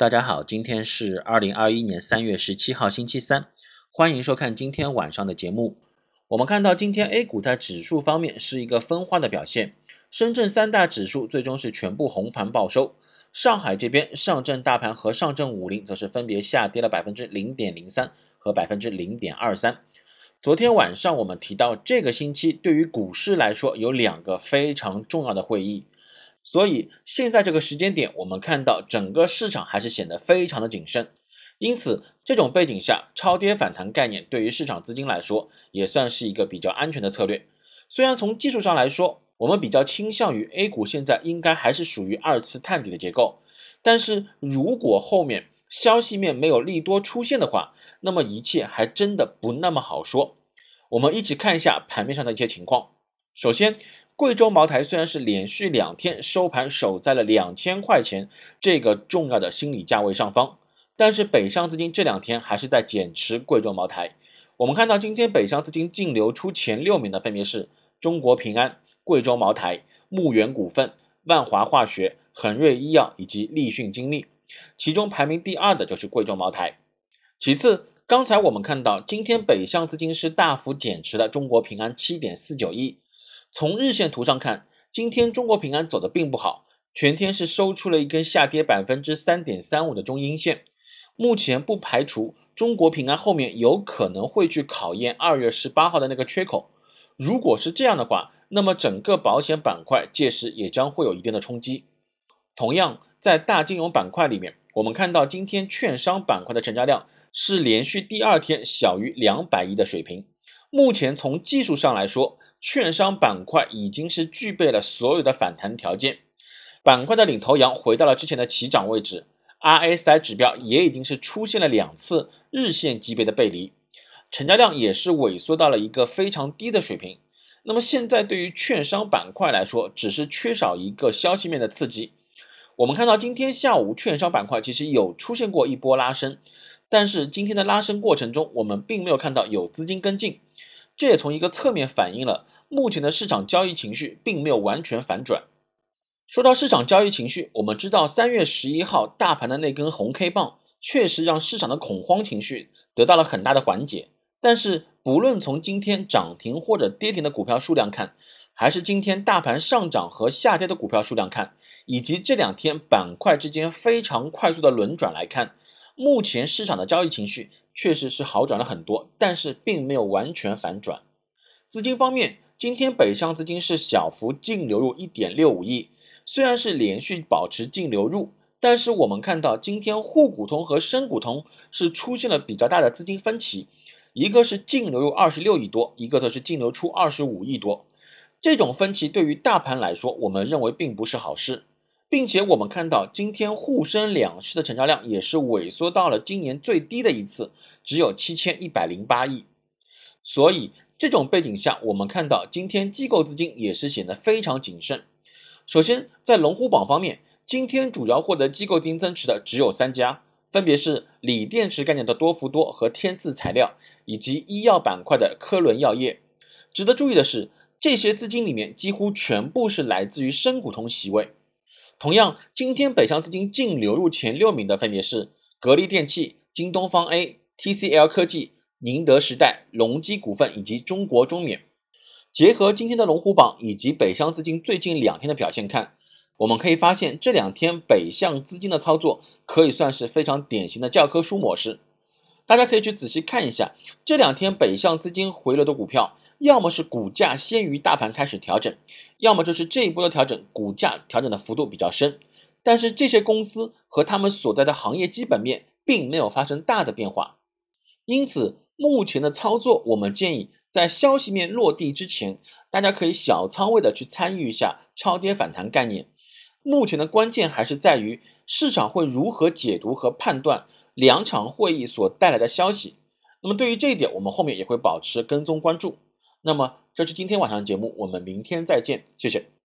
大家好，今天是二零二一年三月十七号星期三，欢迎收看今天晚上的节目。我们看到今天 A 股在指数方面是一个分化的表现，深圳三大指数最终是全部红盘报收。上海这边上证大盘和上证五零则是分别下跌了百分之零点零三和百分之零点二三。昨天晚上我们提到，这个星期对于股市来说有两个非常重要的会议。所以现在这个时间点，我们看到整个市场还是显得非常的谨慎。因此，这种背景下，超跌反弹概念对于市场资金来说，也算是一个比较安全的策略。虽然从技术上来说，我们比较倾向于 A 股现在应该还是属于二次探底的结构，但是如果后面消息面没有利多出现的话，那么一切还真的不那么好说。我们一起看一下盘面上的一些情况。首先，贵州茅台虽然是连续两天收盘守在了两千块钱这个重要的心理价位上方，但是北上资金这两天还是在减持贵州茅台。我们看到今天北上资金净流出前六名的分别是中国平安、贵州茅台、牧原股份、万华化学、恒瑞医药以及立讯精密，其中排名第二的就是贵州茅台。其次，刚才我们看到今天北向资金是大幅减持的中国平安，七点四九亿。从日线图上看，今天中国平安走的并不好，全天是收出了一根下跌百分之三点三五的中阴线。目前不排除中国平安后面有可能会去考验二月十八号的那个缺口。如果是这样的话，那么整个保险板块届时也将会有一定的冲击。同样，在大金融板块里面，我们看到今天券商板块的成交量是连续第二天小于两百亿的水平。目前从技术上来说，券商板块已经是具备了所有的反弹条件，板块的领头羊回到了之前的起涨位置，R S I 指标也已经是出现了两次日线级别的背离，成交量也是萎缩到了一个非常低的水平。那么现在对于券商板块来说，只是缺少一个消息面的刺激。我们看到今天下午券商板块其实有出现过一波拉升，但是今天的拉升过程中，我们并没有看到有资金跟进，这也从一个侧面反映了。目前的市场交易情绪并没有完全反转。说到市场交易情绪，我们知道三月十一号大盘的那根红 K 棒确实让市场的恐慌情绪得到了很大的缓解。但是，不论从今天涨停或者跌停的股票数量看，还是今天大盘上涨和下跌的股票数量看，以及这两天板块之间非常快速的轮转来看，目前市场的交易情绪确实是好转了很多，但是并没有完全反转。资金方面。今天北向资金是小幅净流入一点六五亿，虽然是连续保持净流入，但是我们看到今天沪股通和深股通是出现了比较大的资金分歧，一个是净流入二十六亿多，一个则是净流出二十五亿多。这种分歧对于大盘来说，我们认为并不是好事，并且我们看到今天沪深两市的成交量也是萎缩到了今年最低的一次，只有七千一百零八亿，所以。这种背景下，我们看到今天机构资金也是显得非常谨慎。首先，在龙虎榜方面，今天主要获得机构资金增持的只有三家，分别是锂电池概念的多氟多和天赐材料，以及医药板块的科伦药业。值得注意的是，这些资金里面几乎全部是来自于深股通席位。同样，今天北向资金净流入前六名的分别是格力电器、京东方 A、TCL 科技。宁德时代、隆基股份以及中国中免，结合今天的龙虎榜以及北向资金最近两天的表现看，我们可以发现，这两天北向资金的操作可以算是非常典型的教科书模式。大家可以去仔细看一下，这两天北向资金回流的股票，要么是股价先于大盘开始调整，要么就是这一波的调整，股价调整的幅度比较深，但是这些公司和他们所在的行业基本面并没有发生大的变化，因此。目前的操作，我们建议在消息面落地之前，大家可以小仓位的去参与一下超跌反弹概念。目前的关键还是在于市场会如何解读和判断两场会议所带来的消息。那么对于这一点，我们后面也会保持跟踪关注。那么这是今天晚上的节目，我们明天再见，谢谢。